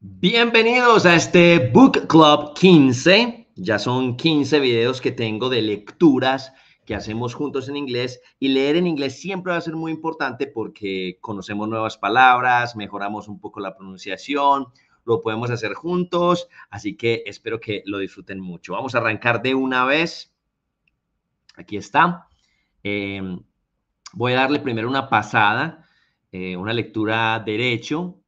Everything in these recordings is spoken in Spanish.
Bienvenidos a este Book Club 15. Ya son 15 videos que tengo de lecturas que hacemos juntos en inglés y leer en inglés siempre va a ser muy importante porque conocemos nuevas palabras, mejoramos un poco la pronunciación, lo podemos hacer juntos, así que espero que lo disfruten mucho. Vamos a arrancar de una vez. Aquí está. Em, voy a darle primero una pasada, eh, una lectura derecho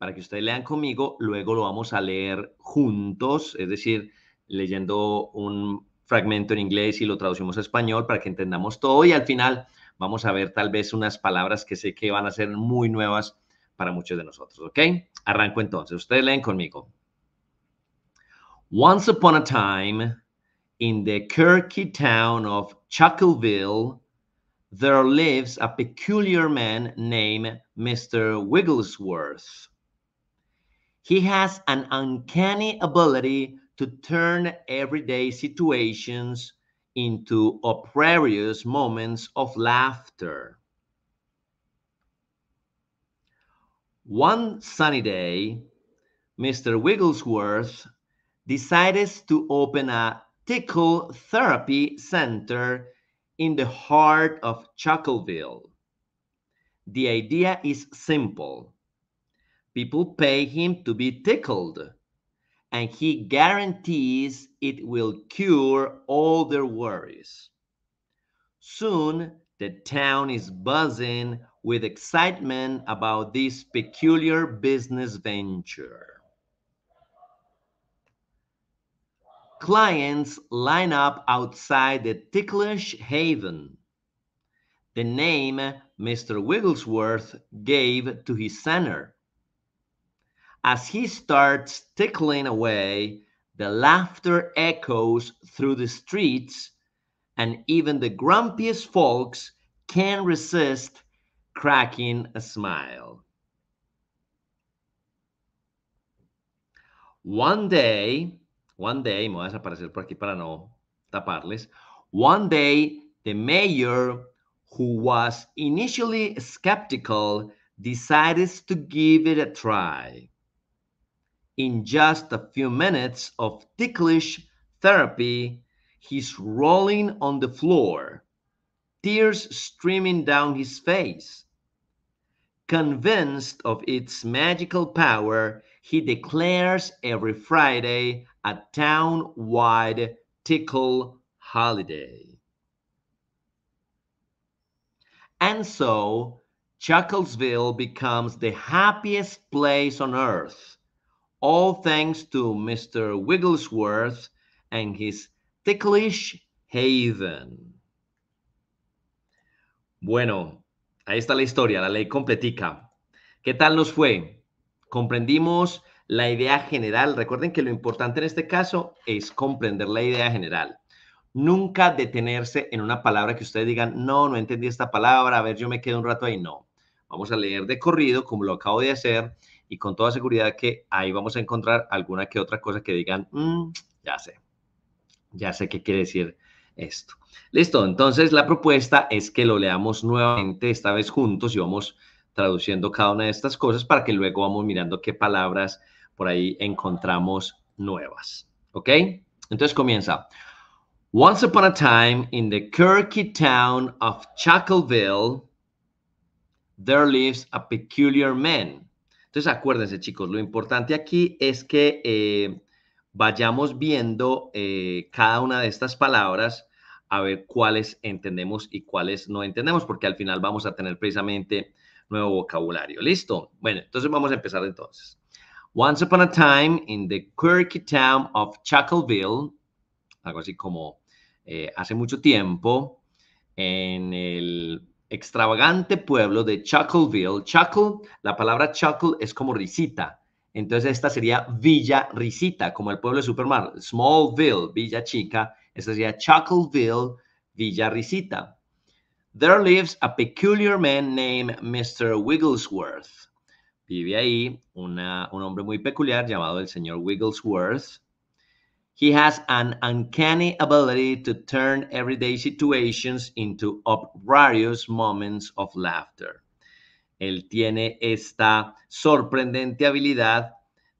para que ustedes lean conmigo, luego lo vamos a leer juntos, es decir, leyendo un fragmento en inglés y lo traducimos a español para que entendamos todo y al final vamos a ver tal vez unas palabras que sé que van a ser muy nuevas para muchos de nosotros, ¿ok? Arranco entonces, ustedes leen conmigo. Once upon a time, in the quirky town of Chuckleville, there lives a peculiar man named Mr. Wigglesworth. He has an uncanny ability to turn everyday situations into uproarious moments of laughter. One sunny day, Mr. Wigglesworth decided to open a tickle therapy center in the heart of Chuckleville. The idea is simple People pay him to be tickled, and he guarantees it will cure all their worries. Soon, the town is buzzing with excitement about this peculiar business venture. Clients line up outside the ticklish haven, the name Mr. Wigglesworth gave to his center as he starts tickling away, the laughter echoes through the streets, and even the grumpiest folks can resist cracking a smile. One day, one day, me voy a desaparecer por aquí para no taparles. One day, the mayor, who was initially skeptical, decides to give it a try in just a few minutes of ticklish therapy, he's rolling on the floor, tears streaming down his face. Convinced of its magical power, he declares every Friday a town wide tickle holiday. And so, Chucklesville becomes the happiest place on earth all thanks to Mr. Wigglesworth and his ticklish haven. Bueno, ahí está la historia, la ley completica. ¿Qué tal nos fue? Comprendimos la idea general. Recuerden que lo importante en este caso es comprender la idea general. Nunca detenerse en una palabra que ustedes digan, no, no entendí esta palabra, a ver, yo me quedo un rato ahí. No, vamos a leer de corrido, como lo acabo de hacer, y con toda seguridad que ahí vamos a encontrar alguna que otra cosa que digan, mm, ya sé, ya sé qué quiere decir esto. Listo, entonces la propuesta es que lo leamos nuevamente, esta vez juntos, y vamos traduciendo cada una de estas cosas para que luego vamos mirando qué palabras por ahí encontramos nuevas. ¿Ok? Entonces comienza. Once upon a time, in the quirky town of Chuckleville, there lives a peculiar man entonces, acuérdense, chicos, lo importante aquí es que eh, vayamos viendo eh, cada una de estas palabras a ver cuáles entendemos y cuáles no entendemos, porque al final vamos a tener precisamente nuevo vocabulario. ¿Listo? Bueno, entonces vamos a empezar entonces. Once upon a time in the quirky town of Chuckleville, algo así como eh, hace mucho tiempo, en el extravagante pueblo de Chuckleville. Chuckle, la palabra chuckle es como risita. Entonces esta sería Villa Risita, como el pueblo de Supermar, Smallville, Villa Chica. Esta sería Chuckleville, Villa Risita. There lives a peculiar man named Mr. Wigglesworth. Vive ahí un hombre muy peculiar llamado el señor Wigglesworth. He has an uncanny ability to turn everyday situations into uproarious moments of laughter. Él tiene esta sorprendente habilidad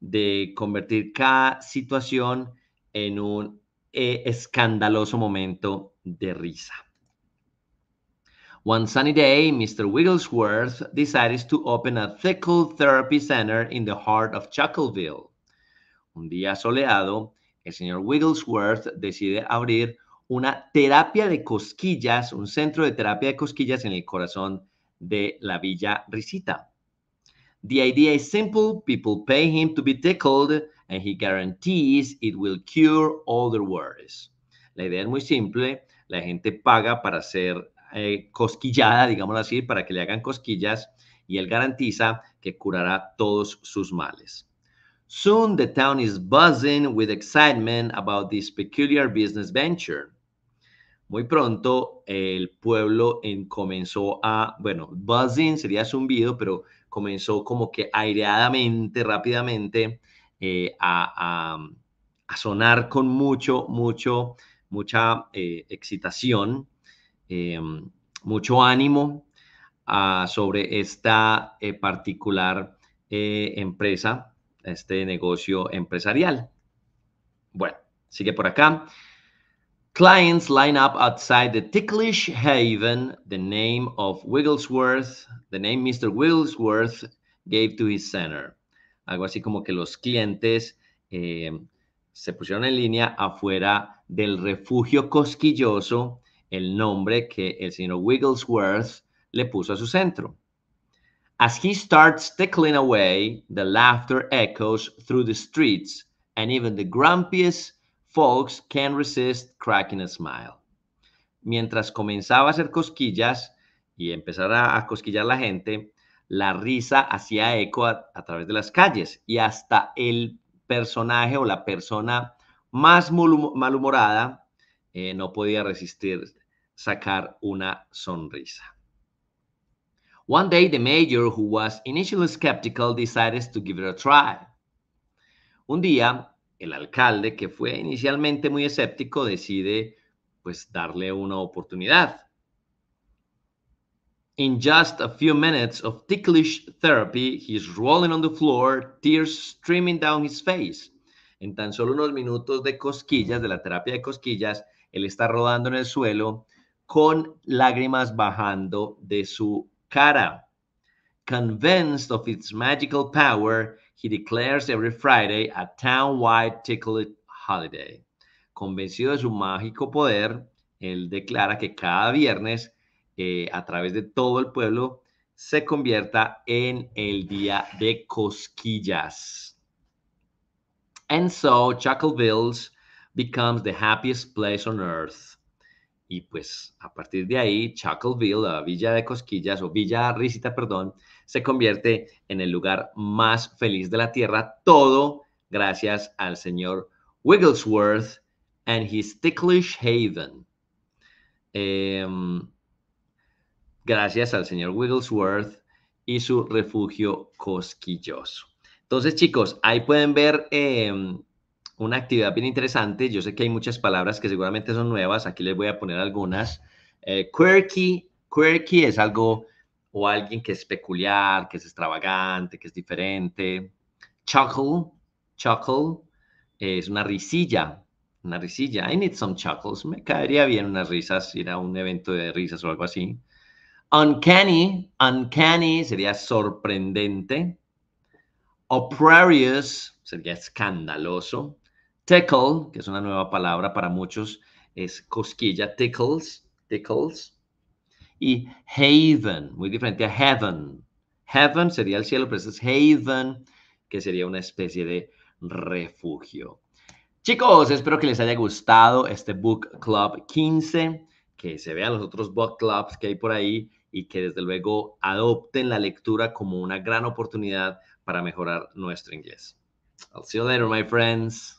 de convertir cada situación en un eh, escandaloso momento de risa. One sunny day, Mr. Wigglesworth decides to open a Tickle Therapy Center in the heart of Chuckleville. Un día soleado, el señor Wigglesworth decide abrir una terapia de cosquillas, un centro de terapia de cosquillas en el corazón de la Villa Risita. The idea is simple, people pay him to be tickled and he guarantees it will cure all their La idea es muy simple, la gente paga para ser eh, cosquillada, digámoslo así, para que le hagan cosquillas y él garantiza que curará todos sus males. Soon the town is buzzing with excitement about this peculiar business venture. Muy pronto el pueblo en comenzó a, bueno, buzzing sería zumbido, pero comenzó como que aireadamente, rápidamente eh, a, sonar con mucho, mucho, mucha eh, excitación, em, mucho ánimo ah, sobre esta eh, particular empresa este negocio empresarial. Bueno, sigue por acá. Clients line up outside the ticklish haven, the name of Wigglesworth, the name Mr. Wigglesworth gave to his center. Algo así como que los clientes eh, se pusieron en línea afuera del refugio cosquilloso, el nombre que el señor Wigglesworth le puso a su centro. As he starts tickling away, the laughter echoes through the streets, and even the grumpiest folks can resist cracking a smile. Mientras comenzaba a hacer cosquillas y empezara a, cosquillar la gente, la risa hacía eco a, través de las calles y hasta el personaje o la persona más malhumorada eh, no podía resistir sacar una sonrisa. One day, the mayor, who was initially skeptical, decided to give it a try. Un día, el alcalde, que fue inicialmente muy escéptico, decide pues darle una oportunidad. In just a few minutes of ticklish therapy, he's rolling on the floor, tears streaming down his face. En tan solo unos minutos de cosquillas, de la terapia de cosquillas, él está rodando en el suelo con lágrimas bajando de su Cara. Convinced of its magical power, he declares every Friday a town-wide ticklet holiday. Convencido de su mágico poder, él declara que cada viernes, eh, a través de todo el pueblo, se convierta en el día de cosquillas. And so Chuckleville's becomes the happiest place on earth. Y pues a partir de ahí, Chuckleville, la Villa de Cosquillas o Villa Risita, perdón, se convierte en el lugar más feliz de la Tierra, todo gracias al señor Wigglesworth and his ticklish haven. Em, gracias al señor Wigglesworth y su refugio cosquilloso. Entonces, chicos, ahí pueden ver em, una actividad bien interesante. Yo sé que hay muchas palabras que seguramente son nuevas. Aquí les voy a poner algunas. Eh, quirky. Quirky es algo o alguien que es peculiar, que es extravagante, que es diferente. Chuckle. Chuckle eh, es una risilla. Una risilla. I need some chuckles. Me caería bien unas risas, ir a un evento de risas o algo así. Uncanny. Uncanny sería sorprendente. Oprarious sería escandaloso. Tickle, que es una nueva palabra para muchos, es cosquilla, tickles, tickles. Y haven, muy diferente a heaven. Heaven sería el cielo, pero es haven, que sería una especie de refugio. Chicos, espero que les haya gustado este Book Club 15, que se vean los otros Book Clubs que hay por ahí y que desde luego adopten la lectura como una gran oportunidad para mejorar nuestro inglés. I'll see you later, my friends.